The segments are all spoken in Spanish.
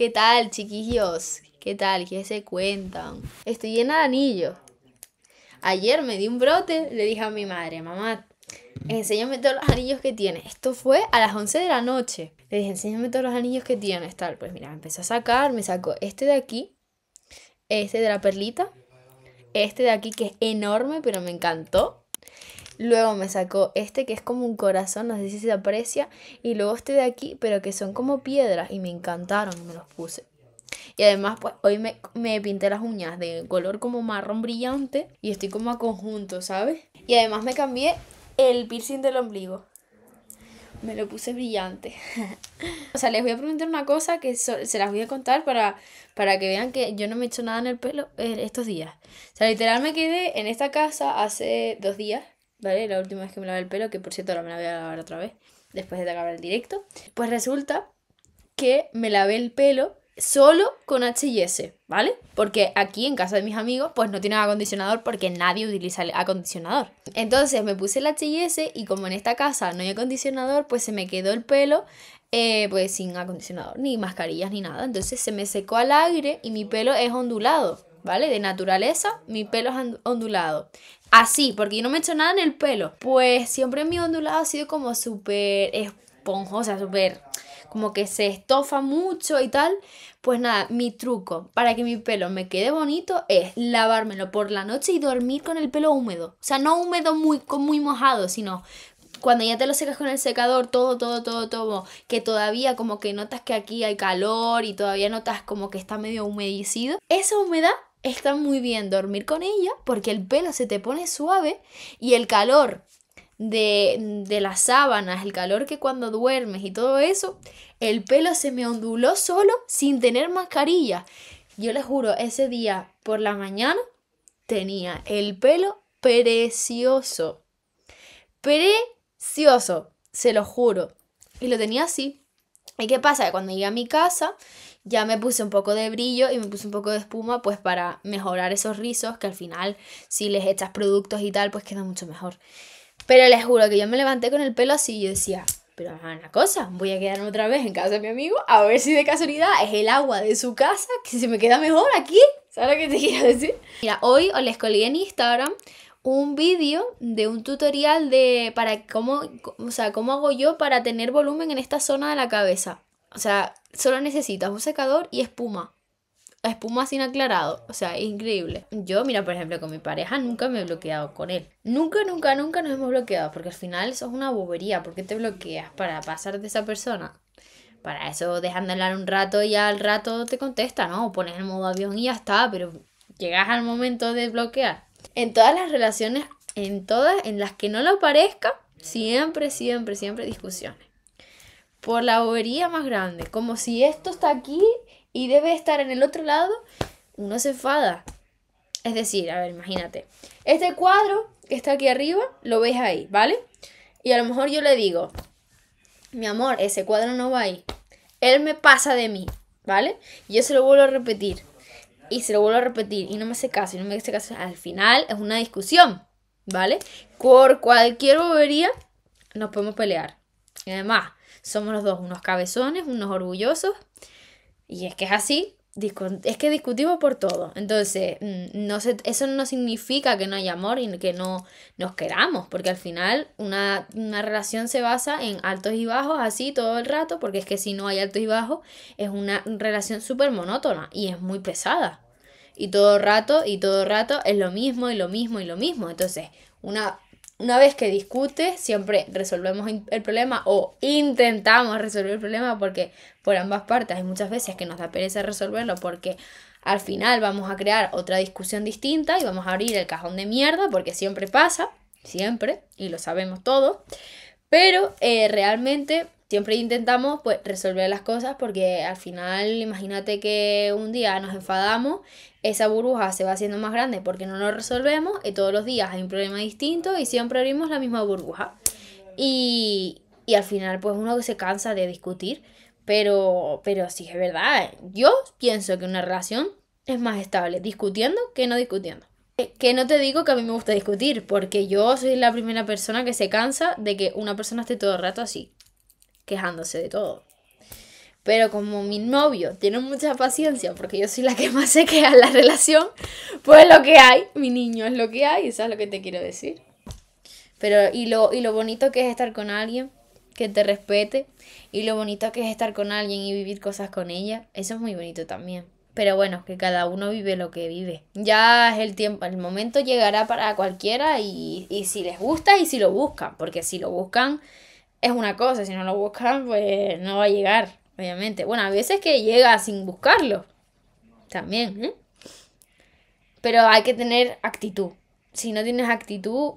¿Qué tal, chiquillos? ¿Qué tal? ¿Qué se cuentan? Estoy llena de anillos. Ayer me di un brote, le dije a mi madre, mamá, enséñame todos los anillos que tienes. Esto fue a las 11 de la noche. Le dije, enséñame todos los anillos que tienes, tal. Pues mira, empezó a sacar, me sacó este de aquí, este de la perlita, este de aquí que es enorme, pero me encantó. Luego me sacó este que es como un corazón, no sé si se aprecia. Y luego este de aquí, pero que son como piedras. Y me encantaron, me los puse. Y además, pues hoy me, pinté las uñas de color como marrón brillante. Y estoy como a conjunto, ¿sabes? Y además me cambié el piercing del ombligo. Me lo puse brillante. o sea, les voy a preguntar una cosa que se las voy a contar para, para que vean que yo no me he hecho nada en el pelo eh, estos días. O sea, literal me quedé en esta casa hace dos días ¿vale? La última vez que me lavé el pelo, que por cierto ahora me la voy a lavar otra vez, después de acabar el directo. Pues resulta que me lavé el pelo solo con H&S, ¿vale? Porque aquí en casa de mis amigos pues no tienen acondicionador porque nadie utiliza el acondicionador. Entonces me puse el H&S y como en esta casa no hay acondicionador pues se me quedó el pelo eh, pues sin acondicionador, ni mascarillas ni nada. Entonces se me secó al aire y mi pelo es ondulado. ¿vale? De naturaleza, mi pelo es ondulado. Así, porque yo no me he hecho nada en el pelo. Pues siempre mi ondulado ha sido como súper esponjosa, súper como que se estofa mucho y tal. Pues nada, mi truco para que mi pelo me quede bonito es lavármelo por la noche y dormir con el pelo húmedo. O sea, no húmedo muy, muy mojado, sino cuando ya te lo secas con el secador, todo, todo, todo, todo, que todavía como que notas que aquí hay calor y todavía notas como que está medio humedecido. Esa humedad está muy bien dormir con ella porque el pelo se te pone suave y el calor de, de, las sábanas, el calor que cuando duermes y todo eso, el pelo se me onduló solo sin tener mascarilla. Yo les juro, ese día por la mañana tenía el pelo precioso. Precioso, se lo juro. Y lo tenía así, ¿Y qué pasa? Que cuando llegué a mi casa ya me puse un poco de brillo y me puse un poco de espuma pues para mejorar esos rizos que al final si les echas productos y tal pues queda mucho mejor. Pero les juro que yo me levanté con el pelo así y yo decía, pero una cosa, voy a quedarme otra vez en casa de mi amigo a ver si de casualidad es el agua de su casa que se me queda mejor aquí. ¿Sabes lo que te quiero decir? Mira, hoy os les colgué en Instagram un vídeo de un tutorial de para cómo, sea, cómo hago yo para tener volumen en esta zona de la cabeza. O sea, solo necesitas un secador y espuma. Espuma sin aclarado, o sea, increíble. Yo, mira, por ejemplo, con mi pareja nunca me he bloqueado con él. Nunca, nunca, nunca nos hemos bloqueado, porque al final eso es una bobería. ¿Por qué te bloqueas? ¿Para pasar de esa persona? Para eso dejan de hablar un rato y al rato te contesta, ¿no? O pones el modo avión y ya está, pero llegas al momento de bloquear en todas las relaciones, en todas, en las que no lo parezca, siempre, siempre, siempre discusiones. Por la bobería más grande, como si esto está aquí y debe estar en el otro lado, uno se enfada. Es decir, a ver, imagínate, este cuadro que está aquí arriba, lo ves ahí, ¿vale? Y a lo mejor yo le digo, mi amor, ese cuadro no va ahí. Él me pasa de mí, ¿vale? Y yo se lo vuelvo a repetir y se lo vuelvo a repetir y no me hace caso y no me hace caso, al final es una discusión, ¿vale? Por cualquier bobería nos podemos pelear. Y además, somos los dos unos cabezones, unos orgullosos. Y es que es así, es que discutimos por todo. Entonces, mm, no sé eso no significa que no haya amor y que no nos queramos, porque al final una, una, relación se basa en altos y bajos así todo el rato, porque es que si no hay altos y bajos es una relación súper monótona y es muy pesada. Y todo rato y todo rato es lo mismo y lo mismo y lo mismo. Entonces, una una vez que discute, siempre resolvemos el problema o intentamos resolver el problema porque por ambas partes hay muchas veces que nos da pereza resolverlo porque al final vamos a crear otra discusión distinta y vamos a abrir el cajón de mierda porque siempre pasa, siempre, y lo sabemos todos. Pero eh, realmente siempre intentamos pues resolver las cosas porque al final imagínate que un día nos enfadamos, esa burbuja se va haciendo más grande porque no lo resolvemos y todos los días hay un problema distinto y siempre abrimos la misma burbuja. Y, al final pues uno se cansa de discutir, pero, pero sí es verdad, yo pienso que una relación es más estable discutiendo que no discutiendo. Eh, que no te digo que a mí me gusta discutir, porque yo soy la primera persona que se cansa de que una persona esté todo el rato así quejándose de todo. Pero como mi novio tiene mucha paciencia, porque yo soy la que más se queja en la relación, pues lo que hay, mi niño es lo que hay, eso es lo que te quiero decir. Pero, y lo, y lo bonito que es estar con alguien que te respete, y lo bonito que es estar con alguien y vivir cosas con ella, eso es muy bonito también. Pero bueno, que cada uno vive lo que vive. Ya es el tiempo, el momento llegará para cualquiera y, y si les gusta y si lo buscan, porque si lo buscan es una cosa, si no lo buscan, pues no va a llegar, obviamente. Bueno, a veces que llega sin buscarlo, también, ¿eh? Pero hay que tener actitud. Si no tienes actitud,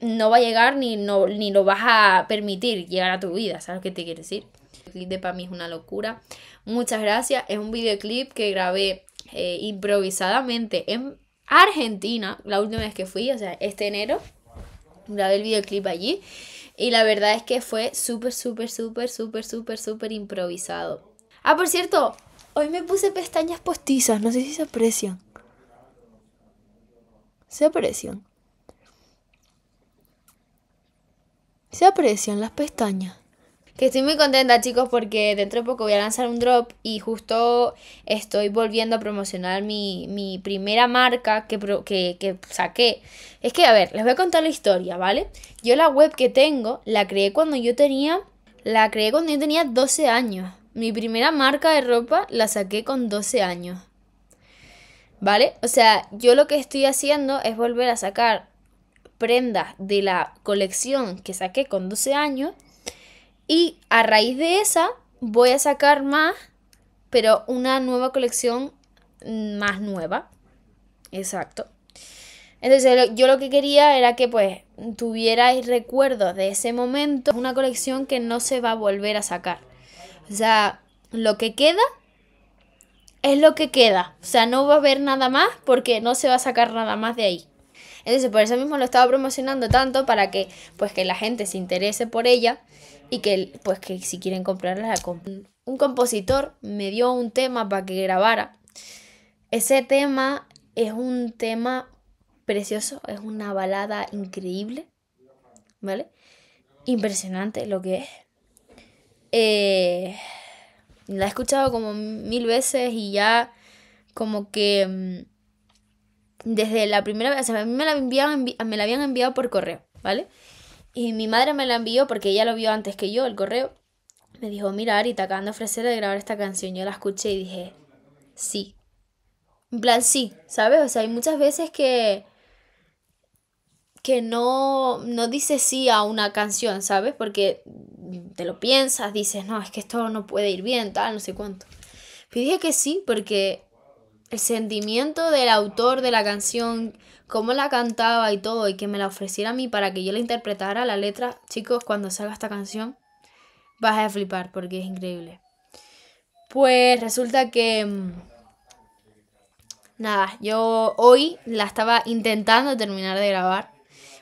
no va a llegar ni, no, ni lo vas a permitir llegar a tu vida, ¿sabes qué te quiero decir? El clip de para mí es una locura. Muchas gracias. Es un videoclip que grabé eh, improvisadamente en Argentina, la última vez que fui, o sea, este enero. Grabé el videoclip allí. Y la verdad es que fue súper, súper, súper, súper, súper, súper improvisado. Ah, por cierto, hoy me puse pestañas postizas, no sé si se aprecian. Se aprecian. Se aprecian las pestañas que estoy muy contenta chicos porque dentro de poco voy a lanzar un drop y justo estoy volviendo a promocionar mi, primera marca que, que, que, saqué. Es que, a ver, les voy a contar la historia, ¿vale? Yo la web que tengo la creé cuando yo tenía, la creé cuando yo tenía 12 años. Mi primera marca de ropa la saqué con 12 años. ¿Vale? O sea, yo lo que estoy haciendo es volver a sacar prendas de la colección que saqué con 12 años y a raíz de esa voy a sacar más, pero una nueva colección más nueva. Exacto. Entonces yo lo que quería era que pues tuvierais recuerdos de ese momento. Una colección que no se va a volver a sacar. O sea, lo que queda es lo que queda. O sea, no va a haber nada más porque no se va a sacar nada más de ahí. Entonces por eso mismo lo estaba promocionando tanto para que pues que la gente se interese por ella y que pues que si quieren comprarla la Un compositor me dio un tema para que grabara. Ese tema es un tema precioso, es una balada increíble, ¿vale? Impresionante lo que es. Eh, la he escuchado como mil veces y ya como que mm, desde la primera vez, o sea, a mí me la, me la habían enviado por correo, ¿vale? Y mi madre me la envió porque ella lo vio antes que yo, el correo. Me dijo, mira, Ari, te acaban de ofrecer de grabar esta canción. Yo la escuché y dije, sí. En plan, sí, ¿sabes? O sea, hay muchas veces que que no, no dices sí a una canción, ¿sabes? Porque te lo piensas, dices, no, es que esto no puede ir bien, tal, no sé cuánto. Pero dije que sí porque el sentimiento del autor de la canción, cómo la cantaba y todo, y que me la ofreciera a mí para que yo la interpretara la letra, chicos, cuando salga esta canción, vas a flipar porque es increíble. Pues resulta que... Mm, nada, yo hoy la estaba intentando terminar de grabar,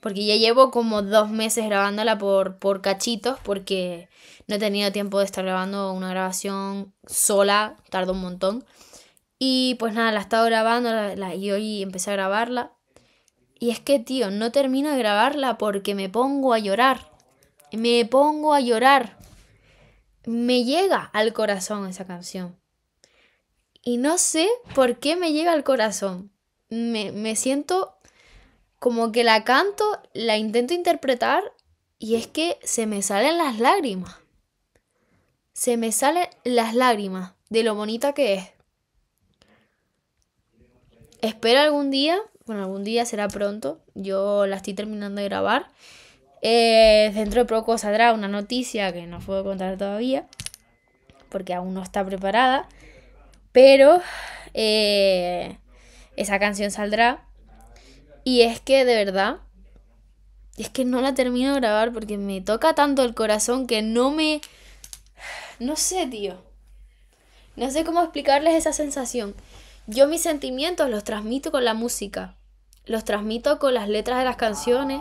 porque ya llevo como dos meses grabándola por, por cachitos, porque no he tenido tiempo de estar grabando una grabación sola, Tardo un montón. Y pues nada, la he estado grabando y hoy empecé a grabarla. Y es que, tío, no termino de grabarla porque me pongo a llorar. Me pongo a llorar. Me llega al corazón esa canción. Y no sé por qué me llega al corazón. Me, me siento como que la canto, la intento interpretar y es que se me salen las lágrimas. Se me salen las lágrimas de lo bonita que es espero algún día, bueno, algún día será pronto, yo la estoy terminando de grabar. Eh, dentro de poco saldrá una noticia que no puedo contar todavía, porque aún no está preparada, pero eh, esa canción saldrá. Y es que de verdad, es que no la termino de grabar porque me toca tanto el corazón que no me... No sé, tío. No sé cómo explicarles esa sensación. Yo mis sentimientos los transmito con la música, los transmito con las letras de las canciones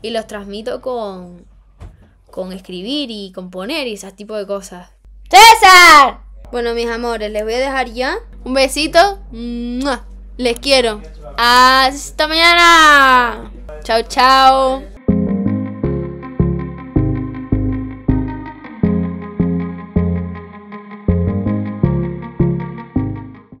y los transmito con, con escribir y componer y ese tipo de cosas. ¡César! Bueno, mis amores, les voy a dejar ya. Un besito. Les quiero. Hasta mañana. Chao, chao.